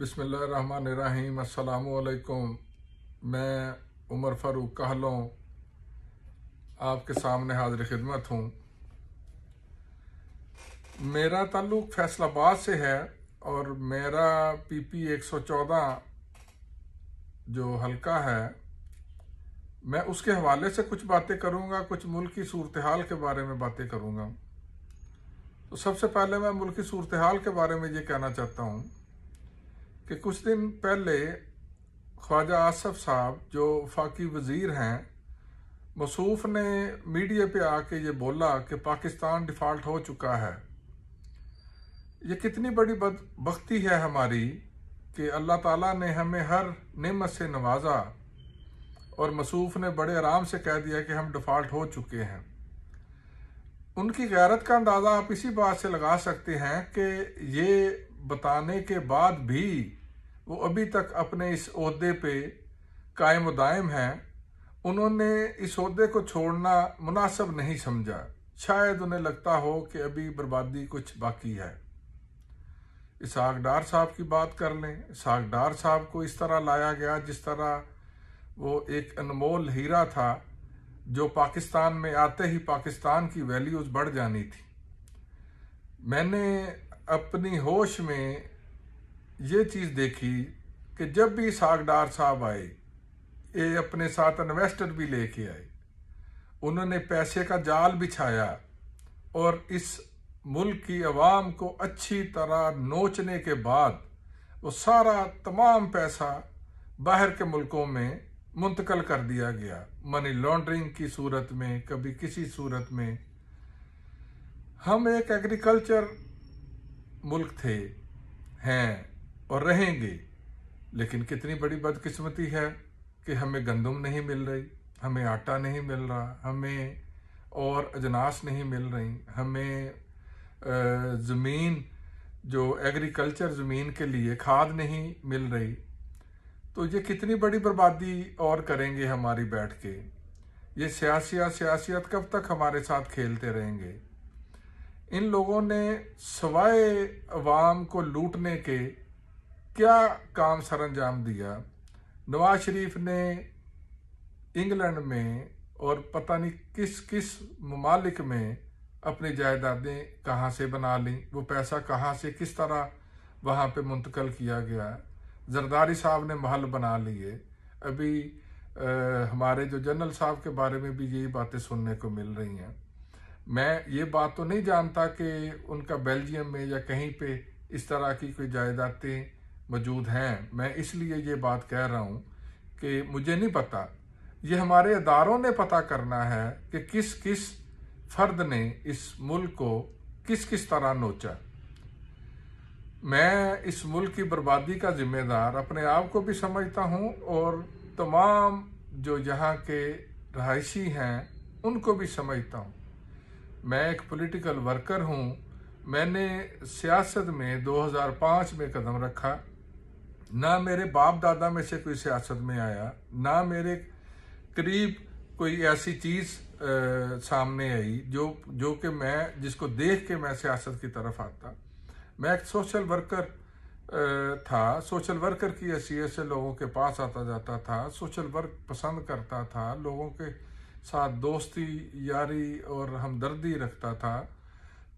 बिसमीम अल्लाम मैं उमर फ़ारूक कहलों आपके सामने हाजिर खिदमत हूँ मेरा ताल्लुक़ फैसलाबाद से है और मेरा पी पी एक सौ चौदह जो हलका है मैं उसके हवाले से कुछ बातें करूँगा कुछ मुल्क की सूरत हाल के बारे में बातें करूँगा तो सबसे पहले मैं मुल्क की सूरत हाल के बारे में ये कहना चाहता हूँ कि कुछ दिन पहले ख्वाजा आसफ साहब जो फाकी वज़ीर हैं मसूफ ने मीडिया पे आके ये बोला कि पाकिस्तान डिफ़ॉल्ट हो चुका है ये कितनी बड़ी बख्ती है हमारी कि अल्लाह ताला ने हमें हर नमत से नवाजा और मसूफ ने बड़े आराम से कह दिया कि हम डिफ़ॉल्ट हो चुके हैं उनकी गैरत का अंदाज़ा आप इसी बात से लगा सकते हैं कि ये बताने के बाद भी वो अभी तक अपने इस अहदे पे कायम दायम हैं उन्होंने इस अहदे को छोड़ना मुनासब नहीं समझा शायद उन्हें लगता हो कि अभी बर्बादी कुछ बाकी है इसहाक डार साहब की बात कर लें इसहाक डार साहब को इस तरह लाया गया जिस तरह वो एक अनमोल हीरा था जो पाकिस्तान में आते ही पाकिस्तान की वैल्यूज़ बढ़ जानी थी मैंने अपनी होश में ये चीज़ देखी कि जब भी सागडार साहब आए ये अपने साथ इन्वेस्टर भी लेके आए उन्होंने पैसे का जाल बिछाया और इस मुल्क की आवाम को अच्छी तरह नोचने के बाद वो सारा तमाम पैसा बाहर के मुल्कों में मुंतकल कर दिया गया मनी लॉन्ड्रिंग की सूरत में कभी किसी सूरत में हम एक एग्रीकल्चर मुल्क थे हैं और रहेंगे लेकिन कितनी बड़ी बदकिस्मती है कि हमें गंदम नहीं मिल रही हमें आटा नहीं मिल रहा हमें और अजनास नहीं मिल रही हमें ज़मीन जो एग्रीकल्चर ज़मीन के लिए खाद नहीं मिल रही तो ये कितनी बड़ी बर्बादी और करेंगे हमारी बैठ के ये सियासिया सियासियत कब तक हमारे साथ खेलते रहेंगे इन लोगों ने सवाए अवाम को लूटने के क्या काम सर अंजाम दिया नवाज शरीफ ने इंग्लैंड में और पता नहीं किस किस ममालिक में अपनी जायदादें कहाँ से बना ली वो पैसा कहाँ से किस तरह वहाँ पे मुंतकल किया गया जरदारी साहब ने महल बना लिए अभी आ, हमारे जो जनरल साहब के बारे में भी यही बातें सुनने को मिल रही हैं मैं ये बात तो नहीं जानता कि उनका बेल्जियम में या कहीं पे इस तरह की कोई जायदादें मौजूद हैं मैं इसलिए ये बात कह रहा हूँ कि मुझे नहीं पता ये हमारे अदारों ने पता करना है कि किस किस फर्द ने इस मुल्क को किस किस तरह नोचा मैं इस मुल्क की बर्बादी का जिम्मेदार अपने आप को भी समझता हूँ और तमाम जो यहाँ के रहायशी हैं उनको भी समझता हूँ मैं एक पॉलिटिकल वर्कर हूँ मैंने सियासत में 2005 में कदम रखा ना मेरे बाप दादा में से कोई सियासत में आया ना मेरे करीब कोई ऐसी चीज़ सामने आई जो जो कि मैं जिसको देख के मैं सियासत की तरफ आता मैं एक सोशल वर्कर था सोशल वर्कर की हैसियत से लोगों के पास आता जाता था सोशल वर्क पसंद करता था लोगों के साथ दोस्ती यारी और हमदर्दी रखता था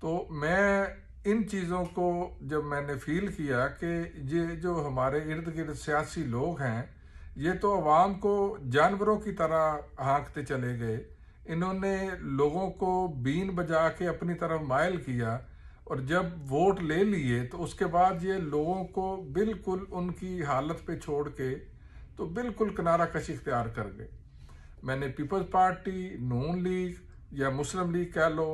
तो मैं इन चीज़ों को जब मैंने फील किया कि ये जो हमारे इर्द गिर्द सियासी लोग हैं ये तो आवाम को जानवरों की तरह हाँकते चले गए इन्होंने लोगों को बीन बजा के अपनी तरफ मायल किया और जब वोट ले लिए तो उसके बाद ये लोगों को बिल्कुल उनकी हालत पे छोड़ के तो बिल्कुल किनारा कश इख्तियार कर गए मैंने पीपल्स पार्टी नून लीग या मुस्लिम लीग कह लो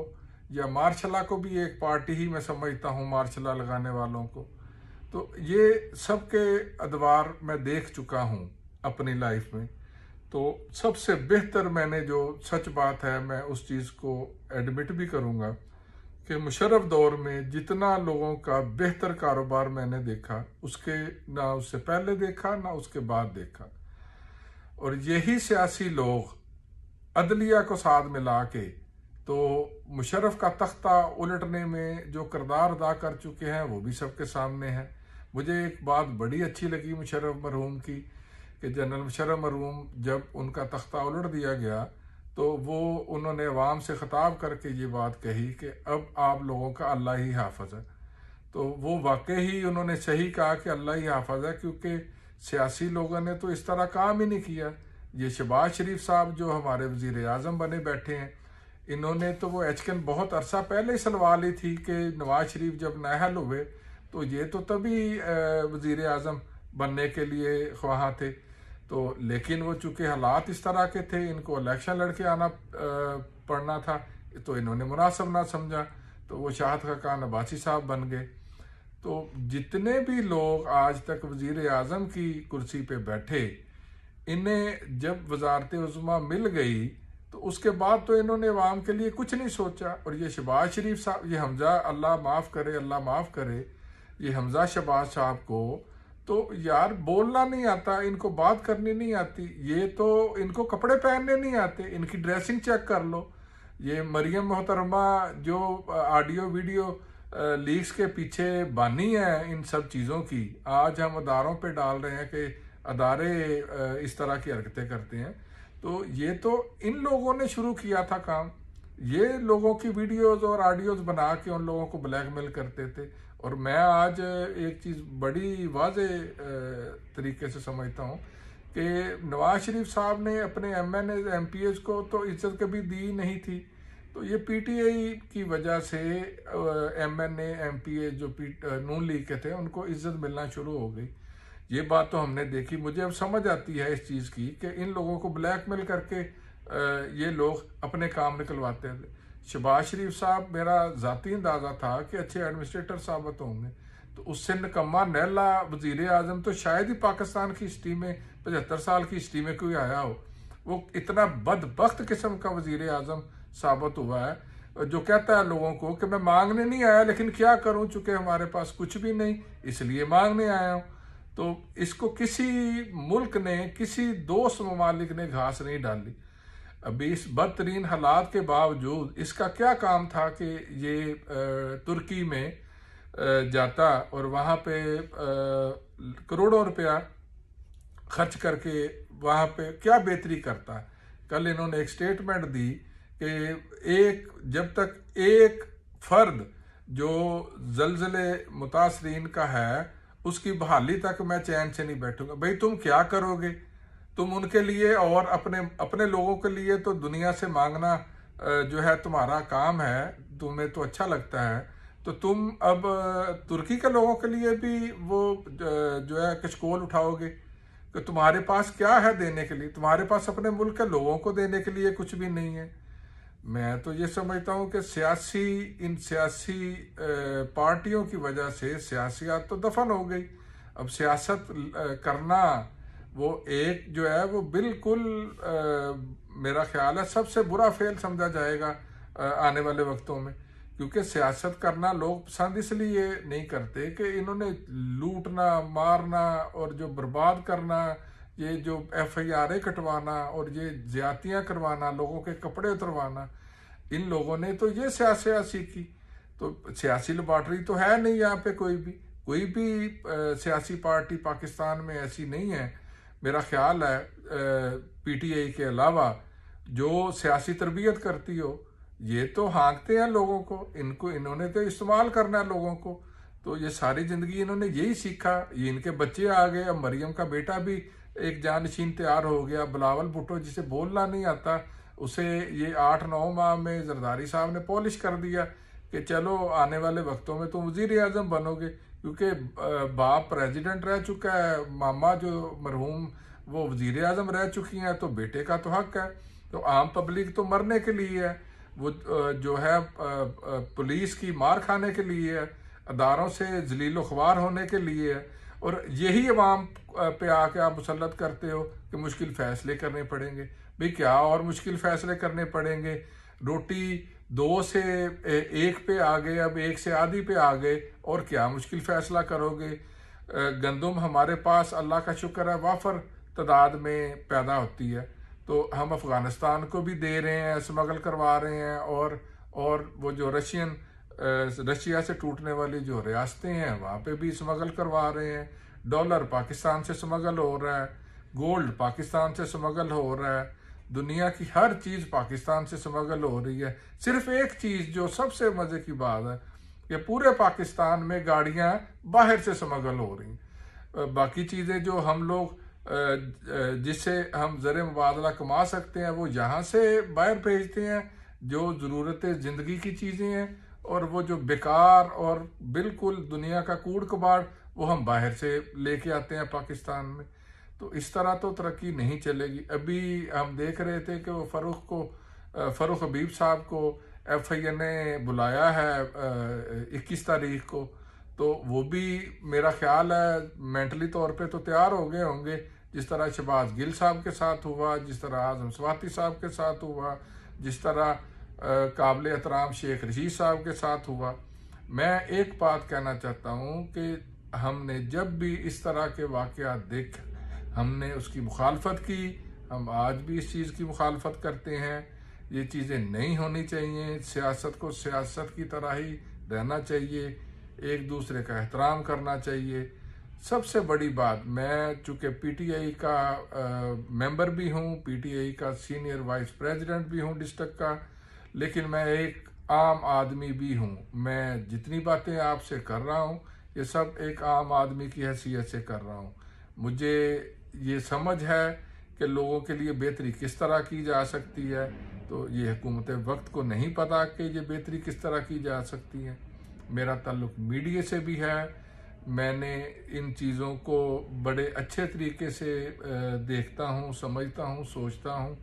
या मार्शला को भी एक पार्टी ही मैं समझता हूँ मार्शला लगाने वालों को तो ये सब के अदवार मैं देख चुका हूँ अपनी लाइफ में तो सबसे बेहतर मैंने जो सच बात है मैं उस चीज़ को एडमिट भी करूँगा कि मुशरफ दौर में जितना लोगों का बेहतर कारोबार मैंने देखा उसके ना उससे पहले देखा ना उसके बाद देखा और यही सियासी लोग अदलिया को साथ मिला के तो मुशरफ का तख्ता उलटने में जो करदार अदा कर चुके हैं वो भी सबके सामने है मुझे एक बात बड़ी अच्छी लगी मुशरफ मरहूम की कि जनरल मुशरफ मरहूम जब उनका तख्ता उलट दिया गया तो वो उन्होंने अवाम से ख़ताब करके ये बात कही कि अब आप लोगों का अल्लाह ही हाफज है तो वो वाकई ही उन्होंने सही कहा कि अल्लाह ही हाफज है क्योंकि सियासी लोगों ने तो इस तरह काम ही नहीं किया ये शहबाज शरीफ साहब जो हमारे वजीर अजम बने बैठे हैं इन्होंने तो वो एचकन बहुत अरसा पहले ही सलवा ली थी कि नवाज शरीफ जब नाहल हुए तो ये तो तभी वजीर अजम बनने के लिए ख्वाह थे तो लेकिन वो चूंकि हालात इस तरह के थे इनको इलेक्शन लड़के आना पड़ना था तो इन्होंने मुनासब ना समझा तो वो शाहत कान अबासी साहब बन गए तो जितने भी लोग आज तक वजीर अजम की कुर्सी पे बैठे इन्हें जब वजारत उजमा मिल गई तो उसके बाद तो इन्होंने आवाम के लिए कुछ नहीं सोचा और ये शबाज शरीफ साहब ये हमजा अल्लाह माफ़ करे अल्लाह माफ़ करे ये हमजा शबाज साहब को तो यार बोलना नहीं आता इनको बात करनी नहीं आती ये तो इनको कपड़े पहनने नहीं आते इनकी ड्रेसिंग चेक कर लो ये मरियम मोहतरमा जो ऑडियो वीडियो लीक्स के पीछे बानी है इन सब चीज़ों की आज हम अदारों पे डाल रहे हैं कि अदारे इस तरह की हरकतें करते हैं तो ये तो इन लोगों ने शुरू किया था काम ये लोगों की वीडियोस और ऑडियोज बना के उन लोगों को ब्लैकमेल करते थे और मैं आज एक चीज़ बड़ी वाज तरीके से समझता हूँ कि नवाज शरीफ साहब ने अपने एम एन एम पी को तो इज्जत कभी दी नहीं थी तो ये पीटीआई की वजह से एमएनए एमपीए जो पी नून लीग के थे उनको इज्जत मिलना शुरू हो गई ये बात तो हमने देखी मुझे अब समझ आती है इस चीज़ की कि इन लोगों को ब्लैकमेल करके ये लोग अपने काम निकलवाते थे शबाज शरीफ साहब मेरा ज़ाती अंदाज़ा था कि अच्छे एडमिनिस्ट्रेटर साबित होंगे तो उससे निकम्मा नहला वजीर अजम तो शायद ही पाकिस्तान की हिस्ट्री में पचहत्तर साल की हिस्ट्री में कोई आया हो वो इतना बदबख्त किस्म का वजीर अजम साबित हुआ है जो कहता है लोगों को कि मैं मांगने नहीं आया लेकिन क्या करूं चूंकि हमारे पास कुछ भी नहीं इसलिए मांगने आया हूं तो इसको किसी मुल्क ने किसी दोस्त ममालिक ने घास नहीं डाली अभी इस बदतरीन हालात के बावजूद इसका क्या काम था कि ये तुर्की में जाता और वहां पे करोड़ों रुपया खर्च करके वहाँ पे क्या बेहतरी करता कल इन्होंने एक स्टेटमेंट दी कि एक जब तक एक फर्द जो जलजले मुतासरीन का है उसकी बहाली तक मैं चैन से नहीं बैठूंगा भाई तुम क्या करोगे तुम उनके लिए और अपने अपने लोगों के लिए तो दुनिया से मांगना जो है तुम्हारा काम है तुम्हें तो अच्छा लगता है तो तुम अब तुर्की के लोगों के लिए भी वो जो है कशकोल उठाओगे कि तुम्हारे पास क्या है देने के लिए तुम्हारे पास अपने मुल्क के लोगों को देने के लिए कुछ भी नहीं है मैं तो ये समझता हूँ कि सियासी इन सियासी पार्टियों की वजह से सियासियात तो दफन हो गई अब सियासत करना वो एक जो है वो बिल्कुल मेरा ख्याल है सबसे बुरा फेल समझा जाएगा आने वाले वक्तों में क्योंकि सियासत करना लोग पसंद इसलिए नहीं करते कि इन्होंने लूटना मारना और जो बर्बाद करना ये जो एफ आई आर कटवाना और ये ज्यातियाँ करवाना लोगों के कपड़े उतरवाना इन लोगों ने तो ये सियासिया सीखी तो सियासी लेबॉर्ट्री तो है नहीं यहाँ पे कोई भी कोई भी सियासी पार्टी पाकिस्तान में ऐसी नहीं है मेरा ख्याल है पीटीआई के अलावा जो सियासी तरबियत करती हो ये तो हाँकते हैं लोगों को इनको इन्होंने तो इस्तेमाल करना है लोगों को तो ये सारी ज़िंदगी इन्होंने यही सीखा ये इनके बच्चे आ गए अब मरियम का बेटा भी एक जानशीन तैयार हो गया बिलावल भुट्टो जिसे बोलना नहीं आता उसे ये आठ नौ माह में जरदारी साहब ने पॉलिश कर दिया कि चलो आने वाले वक्तों में तो वजीर अजम बनोगे क्योंकि बाप प्रेसिडेंट रह चुका है मामा जो मरहूम वो वजीर अजम रह चुकी हैं तो बेटे का तो हक है तो आम पब्लिक तो मरने के लिए है वो जो है पुलिस की मार खाने के लिए है अदारों से जलील ख्वार होने के लिए है और यही अवाम पे आके आप मुसलत करते हो कि मुश्किल फैसले करने पड़ेंगे भाई क्या और मुश्किल फैसले करने पड़ेंगे रोटी दो से एक पे आ गए अब एक से आधी पे आ गए और क्या मुश्किल फैसला करोगे गंदम हमारे पास अल्लाह का शुक्र है वाफर तादाद में पैदा होती है तो हम अफ़गानिस्तान को भी दे रहे हैं स्मगल करवा रहे हैं और और वो जो रशियन रशिया से टूटने वाली जो रियासतें हैं वहाँ पे भी स्मगल करवा रहे हैं डॉलर पाकिस्तान से स्मगल हो रहा है गोल्ड पाकिस्तान से स्मगल हो रहा है दुनिया की हर चीज़ पाकिस्तान से स्मगल हो रही है सिर्फ एक चीज़ जो सबसे मज़े की बात है कि पूरे पाकिस्तान में गाड़ियाँ बाहर से स्मगल हो रही बाकी चीज़ें जो हम लोग जिससे हम ज़र मुबादला कमा सकते हैं वो यहाँ से बाहर भेजते हैं जो ज़रूरत ज़िंदगी की चीज़ें हैं और वो जो बेकार और बिल्कुल दुनिया का कूड़ कबाड़ वो हम बाहर से लेके आते हैं पाकिस्तान में तो इस तरह तो तरक्की नहीं चलेगी अभी हम देख रहे थे कि वो फ़रूख को फ़रूख हबीब साहब को एफ आई ए ने बुलाया है इक्कीस तारीख को तो वो भी मेरा ख्याल है मेंटली तौर पे तो तैयार हो गए होंगे जिस तरह शबाज गिल साहब के साथ हुआ जिस तरह आजम स्वाति साहब के साथ हुआ जिस तरह काबिल एहतराम शेख रशीद साहब के साथ हुआ मैं एक बात कहना चाहता हूँ कि हमने जब भी इस तरह के वाक़ देख हमने उसकी मुखालफत की हम आज भी इस चीज़ की मुखालफत करते हैं ये चीज़ें नहीं होनी चाहिए सियासत को सियासत की तरह ही रहना चाहिए एक दूसरे का एहतराम करना चाहिए सबसे बड़ी बात मैं चूँकि पीटीआई का आ, मेंबर भी हूँ पीटीआई का सीनियर वाइस प्रेसिडेंट भी हूँ डिस्ट्रिक्ट का लेकिन मैं एक आम आदमी भी हूँ मैं जितनी बातें आपसे कर रहा हूँ ये सब एक आम आदमी की हैसियत से कर रहा हूँ मुझे ये समझ है कि लोगों के लिए बेहतरी किस तरह की जा सकती है तो ये हुकूमत वक्त को नहीं पता कि ये बेहतरी किस तरह की जा सकती है मेरा ताल्लुक मीडिया से भी है मैंने इन चीज़ों को बड़े अच्छे तरीके से देखता हूँ समझता हूँ सोचता हूँ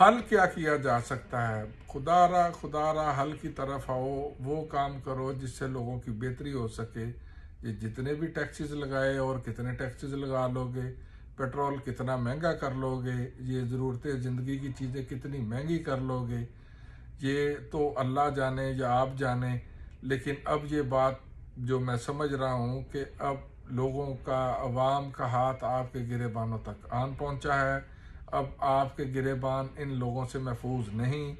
हल क्या किया जा सकता है खुदारा खुदारा हल की तरफ आओ वो काम करो जिससे लोगों की बेहतरी हो सके ये जितने भी टैक्सेस लगाए और कितने टैक्सेस लगा लोगे पेट्रोल कितना महंगा कर लोगे ये ज़रूरतें ज़िंदगी की चीज़ें कितनी महंगी कर लोगे ये तो अल्लाह जाने या आप जाने लेकिन अब ये बात जो मैं समझ रहा हूँ कि अब लोगों का आवाम का हाथ आपके गिरेबानों तक आन पहुँचा है अब आपके गिरेबान इन लोगों से महफूज नहीं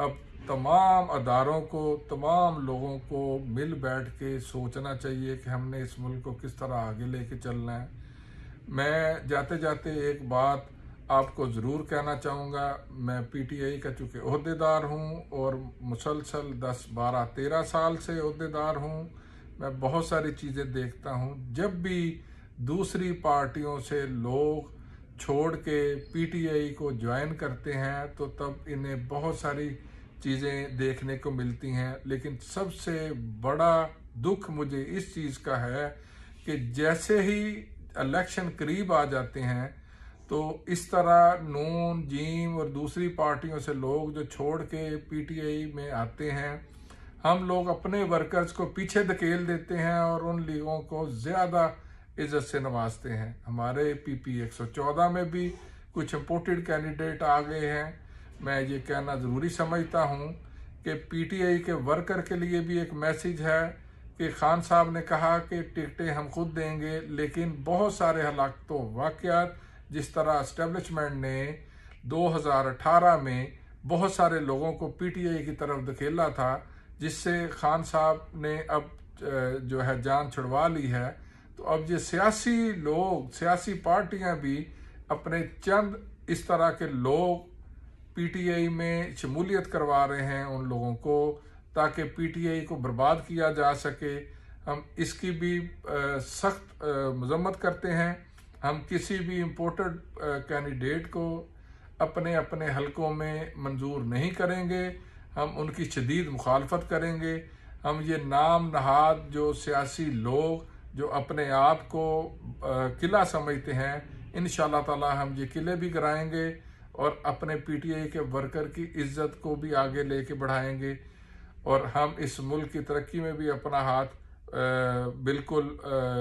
अब तमाम अदारों को तमाम लोगों को मिल बैठ के सोचना चाहिए कि हमने इस मुल्क को किस तरह आगे लेके चलना है मैं जाते जाते एक बात आपको ज़रूर कहना चाहूँगा मैं पीटीआई का चूँकि अहदेदार हूँ और मुसलसल दस बारह तेरह साल से अहदेदार हूँ मैं बहुत सारी चीज़ें देखता हूँ जब भी दूसरी पार्टियों से लोग छोड़ के पीटीआई को ज्वाइन करते हैं तो तब इन्हें बहुत सारी चीज़ें देखने को मिलती हैं लेकिन सबसे बड़ा दुख मुझे इस चीज़ का है कि जैसे ही इलेक्शन करीब आ जाते हैं तो इस तरह नून जीम और दूसरी पार्टियों से लोग जो छोड़ के पीटीआई में आते हैं हम लोग अपने वर्कर्स को पीछे धकेल देते हैं और उन लोगों को ज़्यादा इज्जत से नवाजते हैं हमारे पीपी 114 में भी कुछ इम्पोर्टेड कैंडिडेट आ गए हैं मैं ये कहना ज़रूरी समझता हूँ कि पीटीआई के वर्कर के लिए भी एक मैसेज है कि खान साहब ने कहा कि टिकटें हम खुद देंगे लेकिन बहुत सारे हलाक तो जिस तरह इस्टेबलिशमेंट ने 2018 में बहुत सारे लोगों को पीटीआई की तरफ धकेला था जिससे खान साहब ने अब जो है जान छुड़वा ली है तो अब ये सियासी लोग सियासी पार्टियां भी अपने चंद इस तरह के लोग पीटीआई में शमूलियत करवा रहे हैं उन लोगों को ताकि पीटीआई को बर्बाद किया जा सके हम इसकी भी सख्त मजम्मत करते हैं हम किसी भी इम्पोर्टेड कैंडिडेट को अपने अपने हलकों में मंजूर नहीं करेंगे हम उनकी शदीद मुखालफत करेंगे हम ये नाम नहाद जो सियासी लोग जो अपने आप को किला समझते हैं इन ताला हम ये किले भी कराएंगे और अपने पीटीआई के वर्कर की इज्जत को भी आगे लेके बढ़ाएंगे और हम इस मुल्क की तरक्की में भी अपना हाथ बिल्कुल